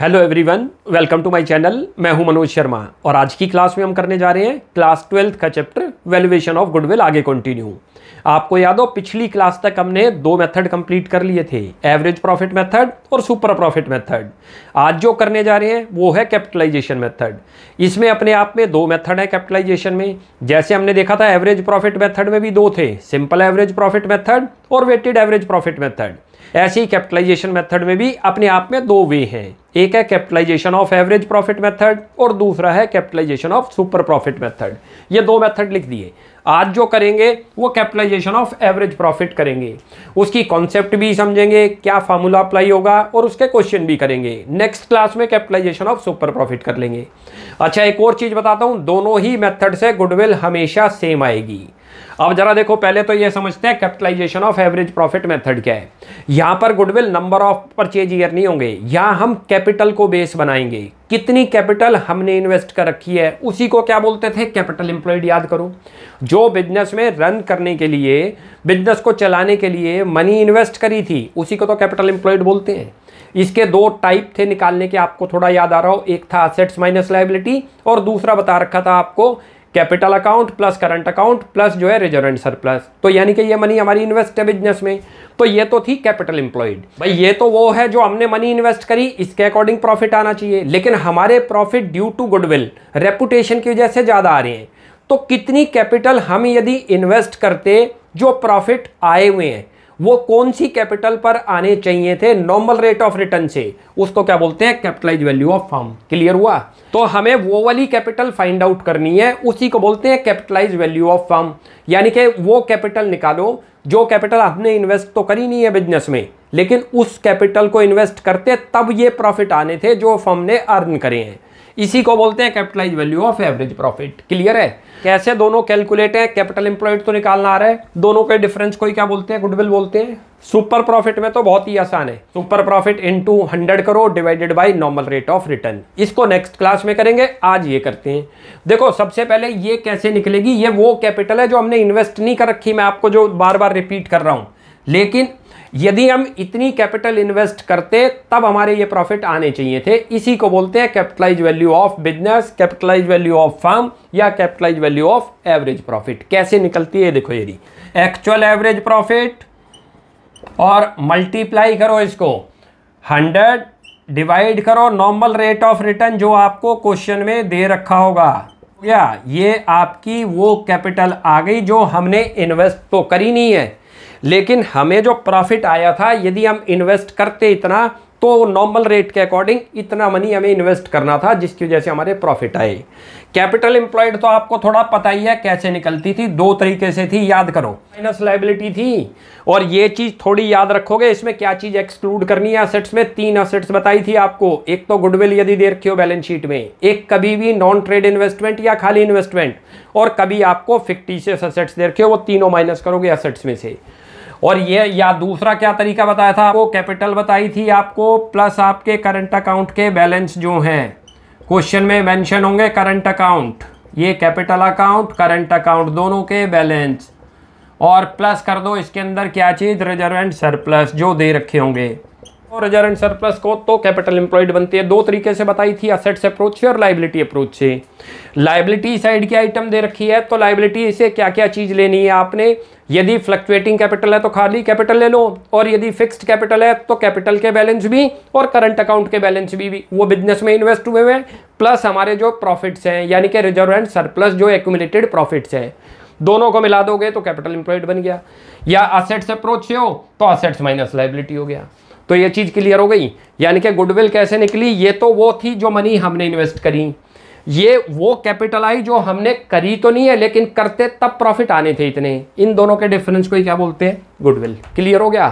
Hello everyone welcome to my channel मैं हूं मनोज शर्मा और आज की क्लास में हम करने जा रहे हैं क्लास ट्वेल्थ का चैप्टर वैल्यूएशन ऑफ गुडविल आगे कंटिन्यू आपको याद हो पिछली क्लास तक हमने दो मेथड कंप्लीट कर लिए थे एवरेज प्रॉफिट मेथड और सुपर प्रॉफिट मेथड आज जो करने जा रहे हैं वो है कैपिटलाइजेशन मेथड इसमें अपने आप में दो मेथड है कैपिटलाइजेशन में जैसे हमने देखा था एवरेज प्रॉफिट मेथड में भी दो थे सिंपल एवरेज प्रॉफिट मेथड और वेटेड एवरेज प्रॉफिट मेथड ऐसे ही कैपिटलाइजेशन मेथड में भी अपने आप में दो वे हैं एक है capitalisation of average profit method और दूसरा है capitalisation of super profit method ये दो मेथड लिख दिए आज जो करेंगे वो कैपिटलाइजेशन ऑफ एवरेज प्रॉफिट करेंगे उसकी कॉन्सेप्ट भी समझेंगे क्या फार्मूला अप्लाई होगा और उसके क्वेश्चन भी करेंगे नेक्स्ट क्लास में कैपिटलाइजेशन ऑफ सुपर प्रॉफिट कर लेंगे अच्छा एक और चीज़ बताता हूँ दोनों ही मेथड से गुडविल हमेशा सेम आएगी अब जरा देखो पहले तो ये समझते हैं capitalization of average profit method क्या है यहां पर goodwill number of purchase year नहीं होंगे यहां हम कैपिटल को बेस बनाएंगे कितनी कैपिटल हमने इन्वेस्ट कर रखी है उसी को क्या बोलते थे कैपिटल एम्प्लॉयड याद करो जो बिजनेस में रन करने के लिए बिजनेस को चलाने के लिए मनी इन्वेस्ट करी थी उसी को तो कैपिटल एम्प्लॉयड बोलते हैं इसके दो टाइप थे निकालने के आपको थोड़ा याद आ रहा हो एक था असेट्स माइनस लाइबिलिटी और दूसरा बता रखा था आपको capital account plus current account plus जो है रिजर्वेंट सरप्लस तो यानी कि ये मनी हमारी इन्वेस्ट है बिजनेस में तो ये तो थी कैपिटल इंप्लॉयड भाई ये तो वो है जो हमने मनी इन्वेस्ट करी इसके अकॉर्डिंग प्रॉफिट आना चाहिए लेकिन हमारे profit due to goodwill reputation की वजह से ज़्यादा आ रहे हैं तो कितनी कैपिटल हम यदि इन्वेस्ट करते जो प्रॉफिट आए हुए हैं वो कौन सी कैपिटल पर आने चाहिए थे नॉर्मल रेट ऑफ रिटर्न से उसको क्या बोलते हैं capitalise value of firm clear हुआ तो हमें वो वाली कैपिटल फाइंड आउट करनी है उसी को बोलते हैं कैपिटलाइज वैल्यू ऑफ फर्म यानी कि वो कैपिटल निकालो जो कैपिटल आपने इन्वेस्ट तो करी नहीं है बिजनेस में लेकिन उस कैपिटल को इन्वेस्ट करते तब ये प्रॉफिट आने थे जो फर्म ने अर्न करे हैं इसी को बोलते हैं capitalise value of average profit clear है कैसे दोनों कैलकुलेट है कैपिटल इंप्लॉयड तो निकालना आ रहा है दोनों के डिफरेंस को ही क्या बोलते हैं गुडविल बोलते हैं सुपर प्रॉफिट में तो बहुत ही आसान है सुपर प्रॉफिट इनटू हंड्रेड करो divided by normal rate of return इसको नेक्स्ट क्लास में करेंगे आज ये करते हैं देखो सबसे पहले ये कैसे निकलेगी ये वो कैपिटल है जो हमने इन्वेस्ट नहीं कर रखी मैं आपको जो बार बार रिपीट कर रहा हूं लेकिन यदि हम इतनी कैपिटल इन्वेस्ट करते तब हमारे ये प्रॉफिट आने चाहिए थे इसी को बोलते हैं capitalise value of business capitalize value of firm या capitalize value of average profit कैसे निकलती है देखो यदि एक्चुअल एवरेज प्रॉफिट और मल्टीप्लाई करो इसको हंड्रेड डिवाइड करो नॉर्मल रेट ऑफ रिटर्न जो आपको क्वेश्चन में दे रखा होगा या ये आपकी वो कैपिटल आ गई जो हमने इन्वेस्ट तो करी नहीं है लेकिन हमें जो प्रॉफिट आया था यदि हम इन्वेस्ट करते इतना तो नॉर्मल रेट के अकॉर्डिंग इतना मनी हमें इन्वेस्ट करना था जिसकी वजह से हमारे प्रॉफिट आए कैपिटल एम्प्लॉयड तो आपको थोड़ा पता ही है कैसे निकलती थी दो तरीके से थी याद करो माइनस लाइबिलिटी थी और ये चीज़ थोड़ी याद रखोगे इसमें क्या चीज़ एक्सक्लूड करनी है असेट्स में तीन असेट्स बताई थी आपको एक तो गुडविल यदि दे रखी हो बैलेंस शीट में एक कभी भी नॉन ट्रेड इन्वेस्टमेंट या खाली इन्वेस्टमेंट और कभी आपको फिक्टिशियस असेट्स दे रखे हो वो तीनों माइनस करोगे असेट्स में से और ये या दूसरा क्या तरीका बताया था आपको कैपिटल बताई थी आपको प्लस आपके करंट अकाउंट के बैलेंस जो हैं क्वेश्चन में मेंशन होंगे करंट अकाउंट ये कैपिटल अकाउंट करंट अकाउंट दोनों के बैलेंस और प्लस कर दो इसके अंदर क्या चीज़ रिजर्व एंड सरप्लस जो दे रखे होंगे और रिजर्व सरप्लस को तो कैपिटल एम्प्लॉयड बनती है दो तरीके से बताई थी असेट्स अप्रोच से और लाइबिलिटी अप्रोच से लाइबिलिटी साइड की आइटम दे रखी है तो लाइबिलिटी से क्या क्या चीज़ लेनी है आपने यदि फ्लक्चुएटिंग कैपिटल है तो खाली कैपिटल ले लो और यदि फिक्स्ड कैपिटल है तो कैपिटल के बैलेंस भी और करंट अकाउंट के बैलेंस भी, भी वो बिजनेस में इन्वेस्ट हुए हैं प्लस हमारे जो प्रॉफिट्स हैं यानी कि रिजर्व एंड सरप्लस जो एक्यूमिलेटेड प्रॉफिट्स हैं दोनों को मिला दोगे तो कैपिटल इंप्लॉयड बन गया या असेट्स अप्रोच से हो तो असेट्स माइनस लाइबिलिटी हो गया तो ये चीज़ क्लियर हो गई यानी कि गुडविल कैसे निकली ये तो वो थी जो मनी हमने इन्वेस्ट करी ये वो कैपिटल आई जो हमने करी तो नहीं है लेकिन करते तब प्रॉफिट आने थे इतने इन दोनों के डिफरेंस को ही क्या बोलते हैं गुडविल क्लियर हो गया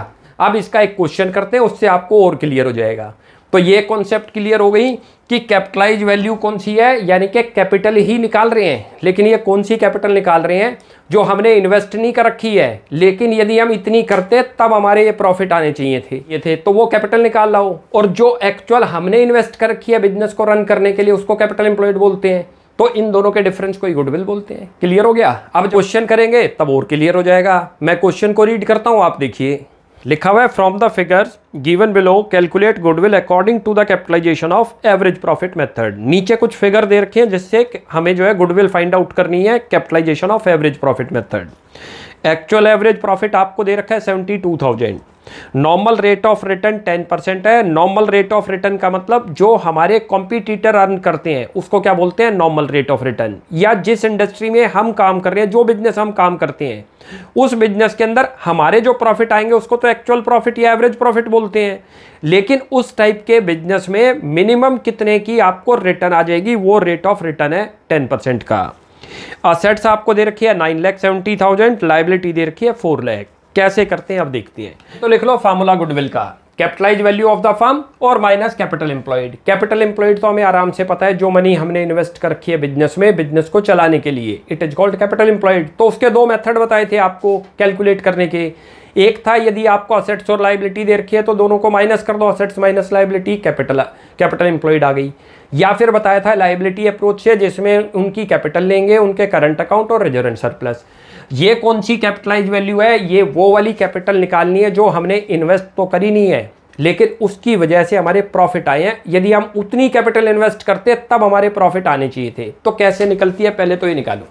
अब इसका एक क्वेश्चन करते हैं उससे आपको और क्लियर हो जाएगा तो ये कॉन्सेप्ट क्लियर हो गई कि कैपिटलाइज वैल्यू कौन सी है यानी कि कैपिटल ही निकाल रहे हैं लेकिन ये कौन सी कैपिटल निकाल रहे हैं जो हमने इन्वेस्ट नहीं कर रखी है लेकिन यदि हम इतनी करते तब हमारे ये प्रॉफिट आने चाहिए थे ये थे तो वो कैपिटल निकाल लाओ और जो एक्चुअल हमने इन्वेस्ट कर रखी है बिजनेस को रन करने के लिए उसको कैपिटल एम्प्लॉयड बोलते हैं तो इन दोनों के डिफरेंस को गुडविल बोलते हैं क्लियर हो गया अब क्वेश्चन अच्छा। करेंगे तब और क्लियर हो जाएगा मैं क्वेश्चन को रीड करता हूँ आप देखिए लिखा हुआ है from the figures given below calculate goodwill according to the capitalization of average profit method नीचे कुछ फिगर दे रखे हैं जिससे हमें जो है गुडविल फाइंड आउट करनी है capitalisation of average profit method actual average profit आपको दे रखा है seventy two thousand normal rate of return ten percent है नॉर्मल रेट ऑफ रिटर्न का मतलब जो हमारे कॉम्पिटिटर अर्न करते हैं उसको क्या बोलते हैं नॉर्मल रेट ऑफ रिटर्न या जिस इंडस्ट्री में हम काम कर रहे हैं जो बिजनेस हम काम करते हैं उस बिजनेस के अंदर हमारे जो प्रॉफिट आएंगे उसको तो एक्चुअल प्रॉफिट या एवरेज प्रॉफिट बोलते हैं लेकिन उस टाइप के बिजनेस में मिनिमम कितने की आपको रिटर्न आ जाएगी वो रेट ऑफ रिटर्न है टेन परसेंट का असेट्स आपको दे रखी है nine lakh seventy thousand liability दे रखी है फोर लैख कैसे करते हैं आप देखते हैं तो लिख लो फार्मूला गुडविल का capitalise value of the firm और minus capital employed capital employed तो हमें आराम से पता है जो मनी हमने इन्वेस्ट कर रखी है बिजनेस में बिजनेस को चलाने के लिए it is called capital employed तो उसके दो मेथड बताए थे आपको कैलकुलेट करने के एक था यदि आपको असेट्स और लाइबिलिटी दे रखी है तो दोनों को माइनस कर दो assets minus liability capital capital employed आ गई या फिर बताया था लाइबिलिटी अप्रोच है जिसमें उनकी कैपिटल लेंगे उनके करंट अकाउंट और रिजर्व सरप्लस ये कौन सी कैपिटलाइज वैल्यू है ये वो वाली कैपिटल निकालनी है जो हमने इन्वेस्ट तो करी नहीं है लेकिन उसकी वजह से हमारे प्रॉफिट आए हैं यदि हम उतनी कैपिटल इन्वेस्ट करते तब हमारे प्रॉफिट आने चाहिए थे तो कैसे निकलती है पहले तो ये निकालो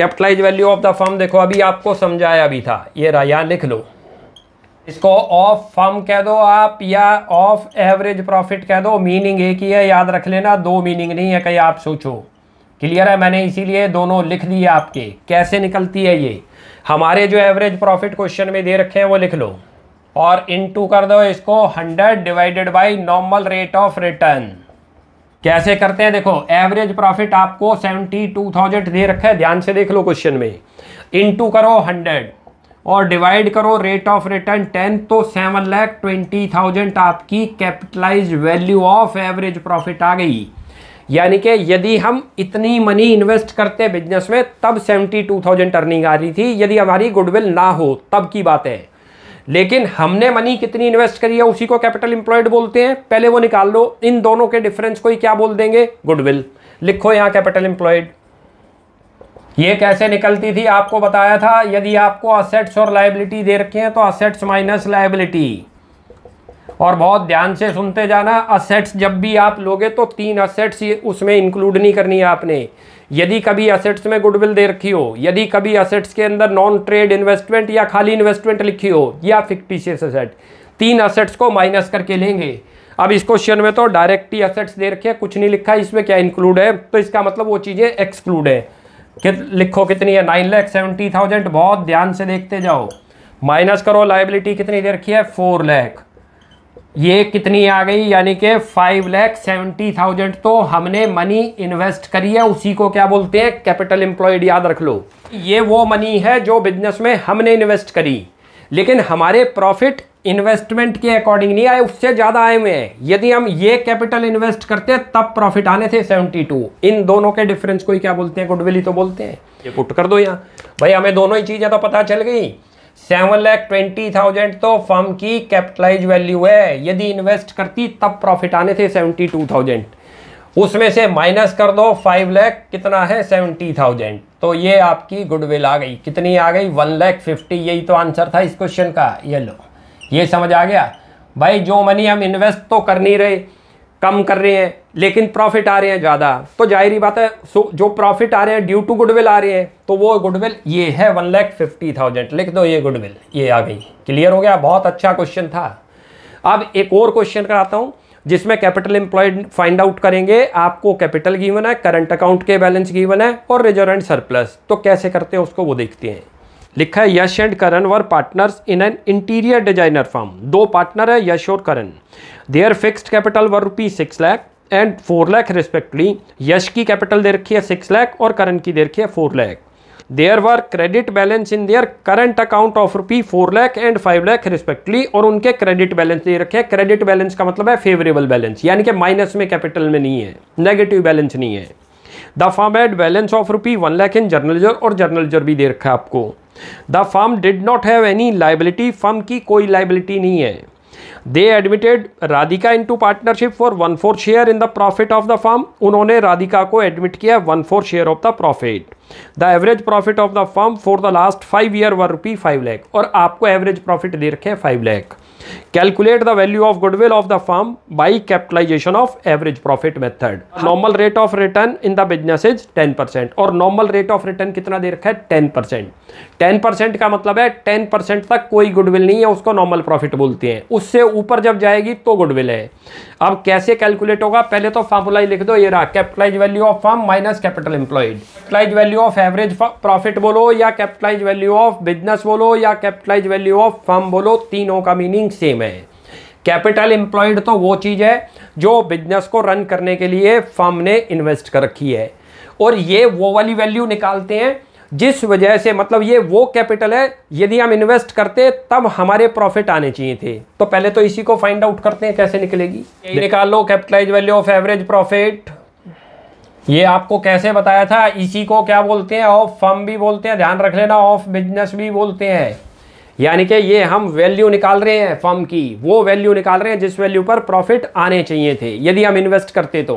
capitalise value of the firm देखो अभी आपको समझाया भी था ये रहा यहाँ लिख लो इसको ऑफ फर्म कह दो आप या ऑफ एवरेज प्रॉफिट कह दो मीनिंग एक ही है याद रख लेना दो मीनिंग नहीं है कहीं आप सोचो क्लियर है मैंने इसीलिए दोनों लिख लिए आपके कैसे निकलती है ये हमारे जो एवरेज प्रॉफिट क्वेश्चन में दे रखे हैं वो लिख लो और इनटू कर दो इसको 100 divided by normal rate of return कैसे करते हैं देखो एवरेज प्रॉफिट आपको सेवेंटी टू थाउजेंड दे रखा है ध्यान से देख लो क्वेश्चन में इनटू करो हंड्रेड और डिवाइड करो रेट ऑफ रिटर्न टेन तो सेवन लैख ट्वेंटी थाउजेंड आपकी capitalise value of average profit आ गई यानी कि यदि हम इतनी मनी इन्वेस्ट करते बिजनेस में तब सेवेंटी टू थाउजेंड अर्निंग आ रही थी यदि हमारी गुडविल ना हो तब की बात है लेकिन हमने मनी कितनी इन्वेस्ट करी है उसी को कैपिटल इंप्लॉयड बोलते हैं पहले वो निकाल लो इन दोनों के डिफरेंस को ही क्या बोल देंगे गुडविल लिखो यहाँ कैपिटल इंप्लॉयड ये कैसे निकलती थी आपको बताया था यदि आपको असेट्स और लाइबिलिटी दे रखे हैं तो असेट्स माइनस लाइबिलिटी और बहुत ध्यान से सुनते जाना असेट्स जब भी आप लोगे तो तीन असेट्स उसमें इंक्लूड नहीं करनी है आपने यदि कभी असेट्स में गुडविल दे रखी हो यदि कभी असेट्स के अंदर नॉन ट्रेड इन्वेस्टमेंट या खाली इन्वेस्टमेंट लिखी हो या फिक्टिशियस असेट तीन असेट्स को माइनस करके लेंगे अब इस क्वेश्चन में तो डायरेक्ट ही असेट्स दे रखे कुछ नहीं लिखा इसमें क्या इंक्लूड है तो इसका मतलब वो चीज़ें एक्सक्लूड है कि लिखो कितनी है नाइन लैख सेवेंटी थाउजेंड बहुत ध्यान से देखते जाओ माइनस करो लाइबिलिटी कितनी दे रखी है फोर लैख ये कितनी आ गई यानी कि फाइव लैख सेवेंटी थाउजेंड तो हमने मनी इन्वेस्ट करी है उसी को क्या बोलते हैं कैपिटल एम्प्लॉयड याद रख लो ये वो मनी है जो बिजनेस में हमने इन्वेस्ट करी लेकिन हमारे प्रॉफिट इन्वेस्टमेंट के अकॉर्डिंग नहीं आए उससे ज़्यादा आए हुए हैं यदि हम ये कैपिटल इन्वेस्ट करते हैं तब प्रॉफिट आने थे 72 इन दोनों के डिफरेंस को ही क्या बोलते हैं गुडविल ही तो बोलते हैं ये पुट कर दो यहाँ भाई हमें दोनों ही चीज़ें तो पता चल गई सेवन लैख ट्वेंटी थाउजेंड तो फर्म की कैपिटलाइज वैल्यू है यदि इन्वेस्ट करती तब प्रॉफिट आने थे सेवेंटी टू थाउजेंड उसमें से माइनस कर दो फाइव लैख कितना है सेवेंटी थाउजेंड तो ये आपकी गुडविल आ गई कितनी आ गई वन लैख फिफ्टी यही तो आंसर था इस क्वेश्चन का ये लो ये समझ आ गया भाई जो मनी हम इन्वेस्ट तो कर नहीं रहे कम कर रहे हैं लेकिन प्रॉफिट आ रहे हैं ज़्यादा तो जाहिर बात है सो जो प्रॉफिट आ रहे हैं ड्यू टू गुडविल आ रहे हैं तो वो गुडविल ये है वन लैख फिफ्टी थाउजेंड लिख दो ये गुडविल ये आ गई क्लियर हो गया बहुत अच्छा क्वेश्चन था अब एक और क्वेश्चन कराता हूँ जिसमें कैपिटल एम्प्लॉयड फाइंड आउट करेंगे आपको कैपिटल गिवन है करंट अकाउंट के बैलेंस गिवन है और रिजर्व एंड सरप्लस तो कैसे करते हैं उसको वो देखते हैं लिखा है Yash and Karan were partners in an interior designer firm दो पार्टनर है यश और Karan their fixed capital were rupee six lakh and four lakh respectively Yash की कैपिटल दे रखी है सिक्स लैख और करण की दे रखी है four lakh their were credit balance in their current account of rupee four lakh and five lakh respectively और उनके क्रेडिट बैलेंस दे रखे हैं क्रेडिट बैलेंस का मतलब है फेवरेबल बैलेंस यानी कि माइनस में कैपिटल में नहीं है नेगेटिव बैलेंस नहीं है the firm had balance of rupee one lakh in general reserve और जर्नलिजर भी दे रखा है आपको the firm did not have any liability firm की कोई लाइबिलिटी नहीं है they admitted Radhika into partnership for one four share in the profit of the firm उन्होंने राधिका को एडमिट किया one four share of the profit the average profit of the firm for the last five year one rupee five lakh और आपको average profit दे रखे हैं five lakh calculate the value of goodwill of the firm by capitalisation of average profit method normal rate of return in the business is 10 percent और normal rate of return कितना दे रखा है 10 परसेंट टेन परसेंट का मतलब है ten percent तक कोई गुडविल नहीं है उसको नॉर्मल प्रॉफिट बोलते हैं उससे ऊपर जब जाएगी तो गुडविल है अब कैसे कैलकुलेट होगा पहले तो फार्मूला लिख दो ये रहा capitalise value of firm minus capital employed capitalise value of average profit बोलो या कैपिटलाइज वैल्यू ऑफ बिजनेस बोलो या कैपिटलाइज वैल्यू ऑफ फार्म बोलो तीनों का मीनिंग सेम में है कैपिटल एम्प्लॉयड तो वो चीज़ है जो बिजनेस को रन करने के लिए फर्म ने इन्वेस्ट कर रखी है और ये वो वाली वैल्यू निकालते हैं जिस वजह से मतलब ये वो कैपिटल है यदि हम इन्वेस्ट करते तब हमारे प्रॉफिट आने चाहिए थे तो पहले तो इसी को फाइंड आउट करते हैं कैसे निकलेगी निकाल लो capitalise value of average profit ये आपको कैसे बताया था इसी को क्या बोलते हैं ऑफ फर्म भी बोलते हैं ध्यान रख लेना ऑफ बिजनेस भी बोलते हैं यानी कि ये हम वैल्यू निकाल रहे हैं फर्म की वो वैल्यू निकाल रहे हैं जिस वैल्यू पर प्रॉफिट आने चाहिए थे यदि हम इन्वेस्ट करते तो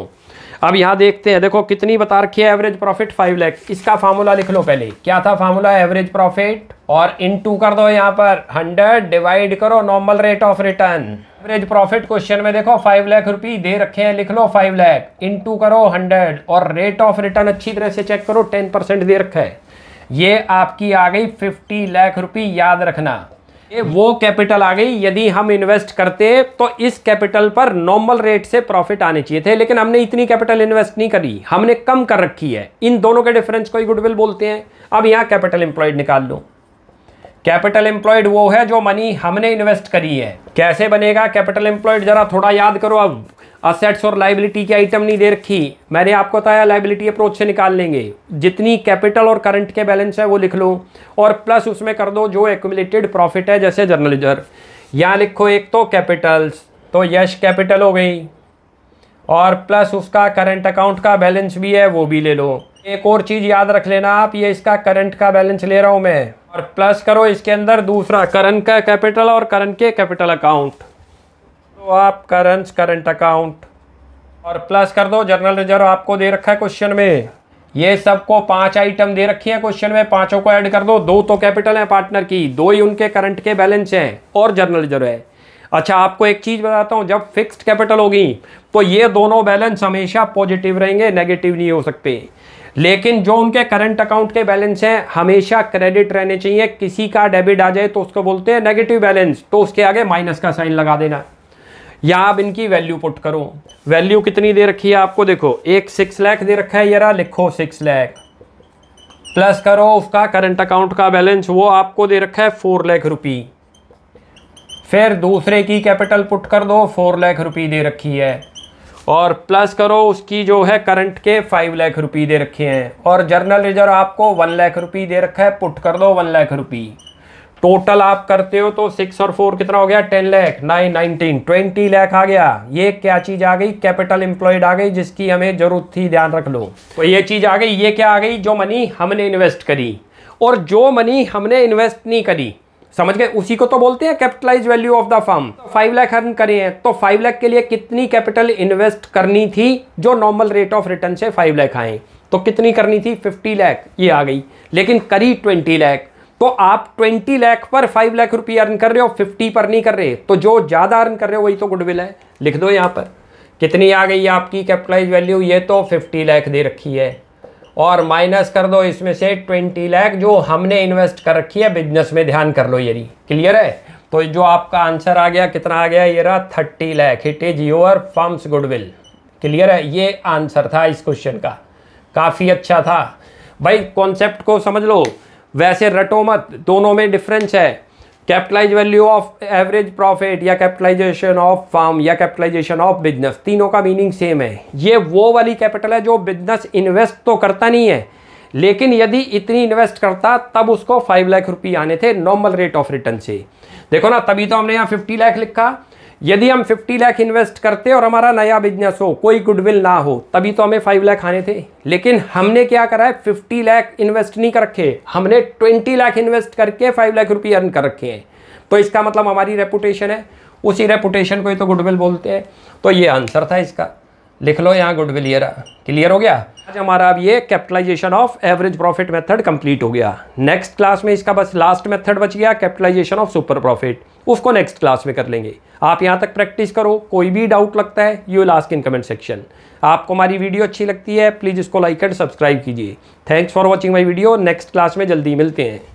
अब यहाँ देखते हैं देखो कितनी बता रखी है एवरेज प्रॉफिट फाइव लैक्स इसका फार्मूला लिख लो पहले क्या था फार्मूला एवरेज प्रॉफिट और इन टू कर दो यहाँ पर हंड्रेड डिवाइड करो normal rate of return average profit question में देखो फाइव लैख रुपी दे रखे हैं लिख लो फाइव लैख इन टू करो हंड्रेड और रेट ऑफ रिटर्न अच्छी तरह से चेक करो टेन परसेंट दे रखा है ये आपकी आ गई फिफ्टी लाख रुपये याद रखना ये वो कैपिटल आ गई यदि हम इन्वेस्ट करते तो इस कैपिटल पर नॉर्मल रेट से प्रॉफिट आने चाहिए थे लेकिन हमने इतनी कैपिटल इन्वेस्ट नहीं करी हमने कम कर रखी है इन दोनों के डिफरेंस को ही गुडविल बोलते हैं अब यहाँ कैपिटल एम्प्लॉयड निकाल लो कैपिटल एम्प्लॉयड वो है जो मनी हमने इन्वेस्ट करी है कैसे बनेगा कैपिटल एम्प्लॉयड जरा थोड़ा याद करो अब असेट्स और लाइबिलिटी की आइटम नहीं दे रखी मैंने आपको बताया लाइबिलिटी अप्रोच से निकाल लेंगे जितनी कैपिटल और करंट के बैलेंस है वो लिख लो और प्लस उसमें कर दो जो एक्यूमुलेटेड प्रॉफिट है जैसे जर्नलिजर यहाँ लिखो एक तो कैपिटल्स तो यश कैपिटल हो गई और प्लस उसका करंट अकाउंट का बैलेंस भी है वो भी ले लो एक और चीज़ याद रख लेना आप ये इसका करंट का बैलेंस ले रहा हूँ मैं और प्लस करो इसके अंदर दूसरा करंट का कैपिटल और करंट के कैपिटल अकाउंट तो आप करंस करंट अकाउंट और प्लस कर दो जनरल रिजर्व आपको दे रखा है क्वेश्चन में ये सबको पांच आइटम दे रखी है क्वेश्चन में पांचों को ऐड कर दो दो तो कैपिटल है पार्टनर की दो ही उनके करंट के बैलेंस हैं और जनरल रिजर्व है अच्छा आपको एक चीज़ बताता हूं जब फिक्स्ड कैपिटल होगी तो ये दोनों बैलेंस हमेशा पॉजिटिव रहेंगे नेगेटिव नहीं हो सकते लेकिन जो उनके करंट अकाउंट के बैलेंस हैं हमेशा क्रेडिट रहने चाहिए किसी का डेबिट आ जाए तो उसको बोलते हैं नेगेटिव बैलेंस तो उसके आगे माइनस का साइन लगा देना या आप इनकी वैल्यू पुट करो वैल्यू कितनी दे रखी है आपको देखो एक सिक्स लैख दे रखा है यारा लिखो सिक्स लैख प्लस करो उसका करंट अकाउंट का बैलेंस वो आपको दे रखा है फोर लाख रुपी फिर दूसरे की कैपिटल पुट कर दो फोर लाख रुपी दे रखी है और प्लस करो उसकी जो है करंट के फाइव लाख रुपी दे रखे हैं और जर्नल रिजर्व आपको वन लाख रुपी दे रखा है पुट कर दो वन लाख रुपी टोटल आप करते हो तो सिक्स और फोर कितना हो गया ten lakh nine nineteen twenty lakh आ गया ये क्या चीज आ गई कैपिटल इंप्लॉयड आ गई जिसकी हमें जरूरत थी ध्यान रख लो तो ये चीज आ गई ये क्या आ गई जो मनी हमने इन्वेस्ट करी और जो मनी हमने इन्वेस्ट नहीं करी समझ गए उसी को तो बोलते हैं capitalise value of the firm five lakh earn करे हैं तो फाइव लाख के लिए कितनी कैपिटल इन्वेस्ट करनी थी जो नॉर्मल रेट ऑफ रिटर्न से फाइव लैख आए तो कितनी करनी थी फिफ्टी लैख ये आ गई लेकिन करी ट्वेंटी लैख तो आप 20 लाख पर 5 लाख रुपये अर्न कर रहे हो 50 पर नहीं कर रहे तो जो ज़्यादा अर्न कर रहे हो वही तो गुडविल है लिख दो यहाँ पर कितनी आ गई है आपकी कैपिटलाइज वैल्यू ये तो 50 लाख दे रखी है और माइनस कर दो इसमें से 20 लाख जो हमने इन्वेस्ट कर रखी है बिजनेस में ध्यान कर लो यदि क्लियर है तो जो आपका आंसर आ गया कितना आ गया ये रहा thirty lakh it is your firm's goodwill clear है ये आंसर था इस क्वेश्चन का काफ़ी अच्छा था भाई कॉन्सेप्ट को समझ लो वैसे रटो मत दोनों में डिफरेंस है capitalise value of average profit या कैपिटलाइजेशन ऑफ फार्म या कैपिटलाइजेशन ऑफ बिजनेस तीनों का मीनिंग सेम है ये वो वाली कैपिटल है जो बिजनेस इन्वेस्ट तो करता नहीं है लेकिन यदि इतनी इन्वेस्ट करता तब उसको फाइव लाख रुपये आने थे नॉर्मल रेट ऑफ रिटर्न से देखो ना तभी तो हमने यहाँ फिफ्टी लाख लिखा यदि हम 50 लाख इन्वेस्ट करते और हमारा नया बिजनेस हो कोई गुडविल ना हो तभी तो हमें 5 लाख आने थे लेकिन हमने क्या करा है 50 लाख इन्वेस्ट नहीं कर रखे हमने 20 लाख इन्वेस्ट करके 5 लाख रुपये अर्न कर रखे हैं तो इसका मतलब हमारी रेपुटेशन है उसी रेपुटेशन को ही तो गुडविल बोलते हैं तो ये आंसर था इसका लिख लो यहाँ गुडविल ईयर क्लियर हो गया आज हमारा अब ये capitalisation of average profit method complete हो गया नेक्स्ट क्लास में इसका बस लास्ट मेथड बच गया कैपिटलाइजेशन ऑफ सुपर प्रॉफिट उसको नेक्स्ट क्लास में कर लेंगे आप यहाँ तक प्रैक्टिस करो कोई भी डाउट लगता है you last in comment section आपको हमारी वीडियो अच्छी लगती है प्लीज़ इसको लाइक एंड सब्सक्राइब कीजिए thanks for watching my video next class में जल्दी मिलते हैं